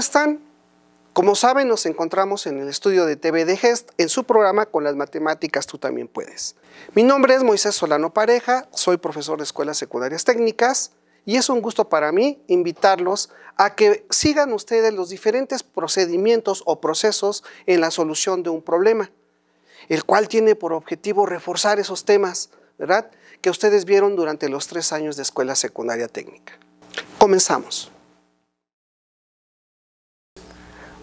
están? Como saben, nos encontramos en el estudio de TV de Gest, en su programa Con las matemáticas tú también puedes. Mi nombre es Moisés Solano Pareja, soy profesor de Escuelas Secundarias Técnicas y es un gusto para mí invitarlos a que sigan ustedes los diferentes procedimientos o procesos en la solución de un problema, el cual tiene por objetivo reforzar esos temas, ¿verdad?, que ustedes vieron durante los tres años de Escuela Secundaria Técnica. Comenzamos.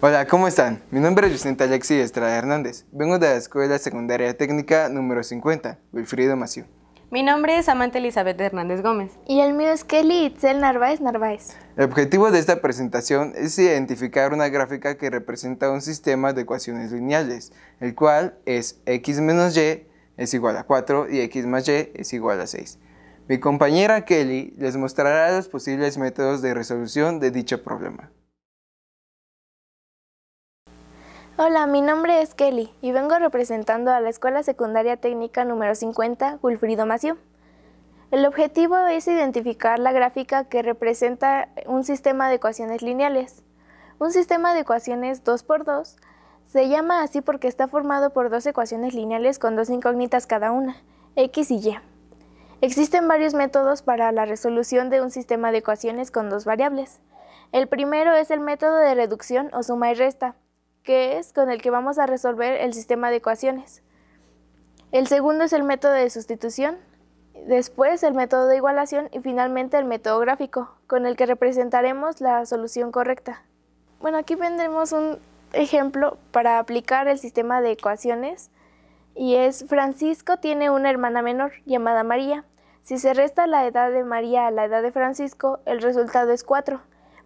Hola, ¿cómo están? Mi nombre es Vicente Alexi Estrada Hernández. Vengo de la Escuela Secundaria Técnica número 50, Wilfrido Maciú. Mi nombre es Amante Elizabeth Hernández Gómez. Y el mío es Kelly Itzel Narváez Narváez. El objetivo de esta presentación es identificar una gráfica que representa un sistema de ecuaciones lineales, el cual es x menos y es igual a 4 y x más y es igual a 6. Mi compañera Kelly les mostrará los posibles métodos de resolución de dicho problema. Hola, mi nombre es Kelly y vengo representando a la Escuela Secundaria Técnica número 50, Wilfrido Maciú. El objetivo es identificar la gráfica que representa un sistema de ecuaciones lineales. Un sistema de ecuaciones 2 x 2 se llama así porque está formado por dos ecuaciones lineales con dos incógnitas cada una, x y y. Existen varios métodos para la resolución de un sistema de ecuaciones con dos variables. El primero es el método de reducción o suma y resta, que es con el que vamos a resolver el sistema de ecuaciones. El segundo es el método de sustitución, después el método de igualación y finalmente el método gráfico, con el que representaremos la solución correcta. Bueno, aquí vendremos un ejemplo para aplicar el sistema de ecuaciones y es Francisco tiene una hermana menor llamada María. Si se resta la edad de María a la edad de Francisco, el resultado es 4,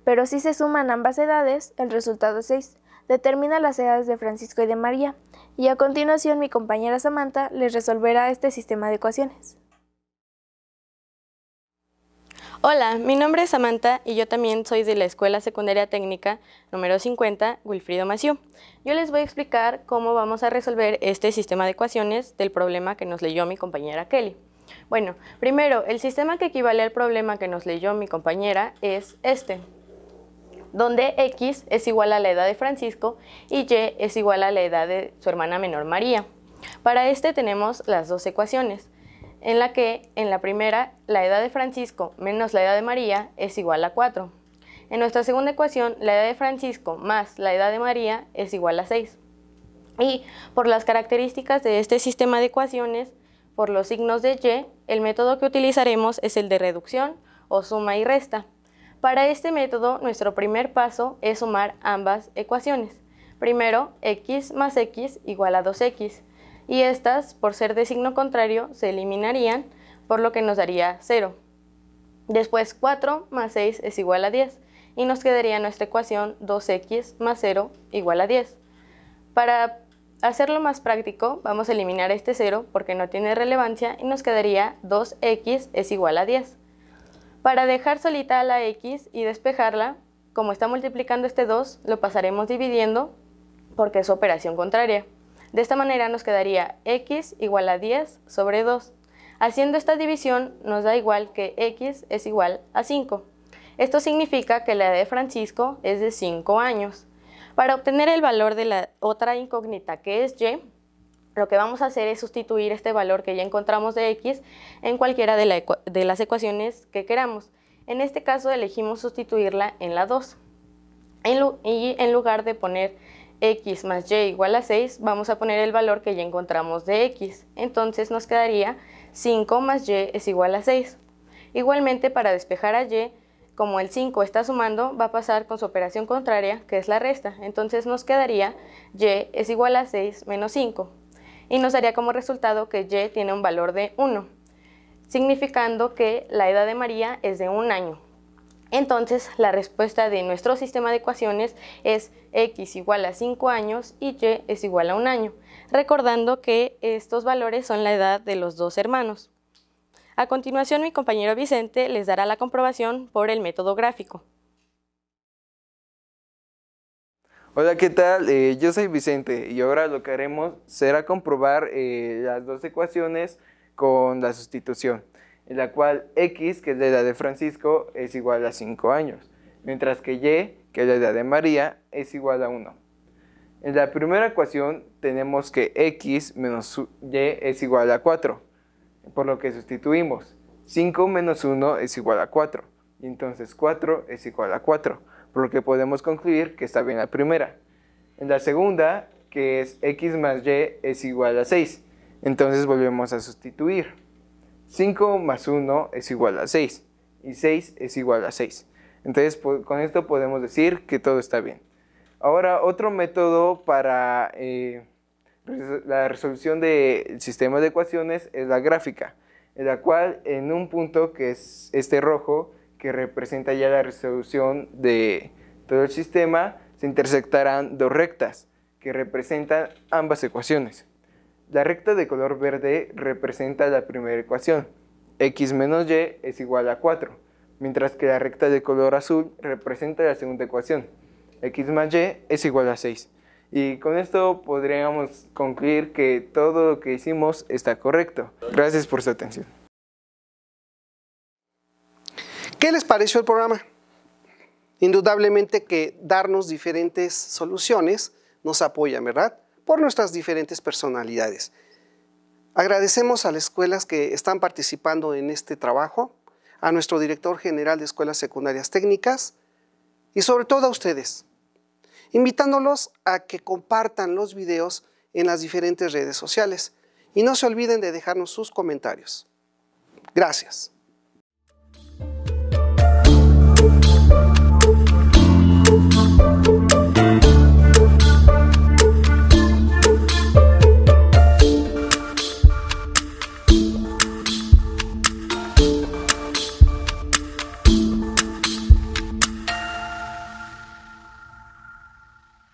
pero si se suman ambas edades, el resultado es 6 determina las edades de Francisco y de María, y a continuación mi compañera Samantha les resolverá este sistema de ecuaciones. Hola, mi nombre es Samantha y yo también soy de la Escuela Secundaria Técnica número 50, Wilfrido Maciú. Yo les voy a explicar cómo vamos a resolver este sistema de ecuaciones del problema que nos leyó mi compañera Kelly. Bueno, primero, el sistema que equivale al problema que nos leyó mi compañera es este donde X es igual a la edad de Francisco y Y es igual a la edad de su hermana menor María. Para este tenemos las dos ecuaciones, en la que en la primera la edad de Francisco menos la edad de María es igual a 4. En nuestra segunda ecuación la edad de Francisco más la edad de María es igual a 6. Y por las características de este sistema de ecuaciones, por los signos de Y, el método que utilizaremos es el de reducción o suma y resta. Para este método, nuestro primer paso es sumar ambas ecuaciones. Primero, x más x igual a 2x, y estas, por ser de signo contrario, se eliminarían, por lo que nos daría 0. Después 4 más 6 es igual a 10, y nos quedaría nuestra ecuación 2x más 0 igual a 10. Para hacerlo más práctico, vamos a eliminar este 0 porque no tiene relevancia y nos quedaría 2x es igual a 10. Para dejar solita a la x y despejarla, como está multiplicando este 2, lo pasaremos dividiendo porque es operación contraria. De esta manera nos quedaría x igual a 10 sobre 2. Haciendo esta división nos da igual que x es igual a 5. Esto significa que la de Francisco es de 5 años. Para obtener el valor de la otra incógnita que es y, lo que vamos a hacer es sustituir este valor que ya encontramos de x en cualquiera de, las ecuaciones que queramos. En este caso elegimos sustituirla en la 2. y en lugar de poner x más y igual a 6, vamos a poner el valor que ya encontramos de x. Entonces nos quedaría 5 más y es igual a 6. Igualmente para despejar a y, como el 5 está sumando, va a pasar con su operación contraria, que es la resta. Entonces nos quedaría y es igual a 6 menos 5 y nos daría como resultado que Y tiene un valor de 1, significando que la edad de María es de un año. Entonces, la respuesta de nuestro sistema de ecuaciones es x igual a 5 años y y es igual a un año, recordando que estos valores son la edad de los dos hermanos. A continuación, mi compañero Vicente les dará la comprobación por el método gráfico. Hola, ¿qué tal? Eh, yo soy Vicente y ahora lo que haremos será comprobar eh, las dos ecuaciones con la sustitución, en la cual x, que es la edad de Francisco, es igual a 5 años, mientras que y, que es la edad de María, es igual a 1. En la primera ecuación tenemos que x menos y es igual a 4, por lo que sustituimos. 5 menos 1 es igual a 4, y entonces 4 es igual a 4 por lo que podemos concluir que está bien la primera. En la segunda, que es x más y es igual a 6, entonces volvemos a sustituir. 5 más 1 es igual a 6 y 6 es igual a 6. Entonces con esto podemos decir que todo está bien. Ahora otro método para eh, la resolución del sistema de ecuaciones es la gráfica, en la cual en un punto que es este rojo, que representa ya la resolución de todo el sistema, se intersectarán dos rectas que representan ambas ecuaciones. La recta de color verde representa la primera ecuación, x menos y es igual a 4, mientras que la recta de color azul representa la segunda ecuación, x más y es igual a 6. Y con esto podríamos concluir que todo lo que hicimos está correcto. Gracias por su atención. ¿Qué les pareció el programa? Indudablemente que darnos diferentes soluciones nos apoya, ¿verdad? Por nuestras diferentes personalidades. Agradecemos a las escuelas que están participando en este trabajo, a nuestro director general de Escuelas Secundarias Técnicas y sobre todo a ustedes, invitándolos a que compartan los videos en las diferentes redes sociales y no se olviden de dejarnos sus comentarios. Gracias.